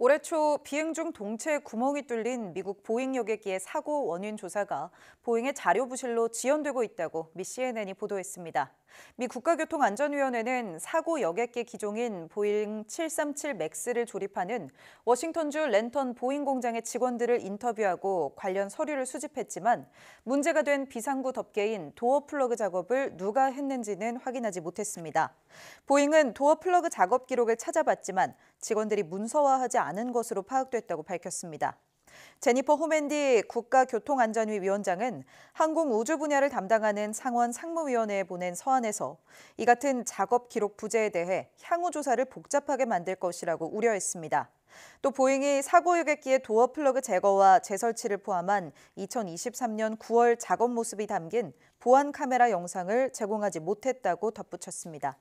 올해 초 비행 중 동체 구멍이 뚫린 미국 보잉 여객기의 사고 원인 조사가 보잉의 자료 부실로 지연되고 있다고 미 CNN이 보도했습니다. 미 국가교통안전위원회는 사고 여객기 기종인 보잉 737 맥스를 조립하는 워싱턴주 랜턴 보잉 공장의 직원들을 인터뷰하고 관련 서류를 수집했지만 문제가 된 비상구 덮개인 도어 플러그 작업을 누가 했는지는 확인하지 못했습니다. 보잉은 도어 플러그 작업 기록을 찾아봤지만 직원들이 문서화하지 않은 것으로 파악됐다고 밝혔습니다. 제니퍼 호맨디 국가교통안전위 위원장은 항공우주 분야를 담당하는 상원 상무위원회에 보낸 서한에서 이 같은 작업 기록 부재에 대해 향후 조사를 복잡하게 만들 것이라고 우려했습니다. 또 보잉이 사고 유객기의 도어 플러그 제거와 재설치를 포함한 2023년 9월 작업 모습이 담긴 보안 카메라 영상을 제공하지 못했다고 덧붙였습니다.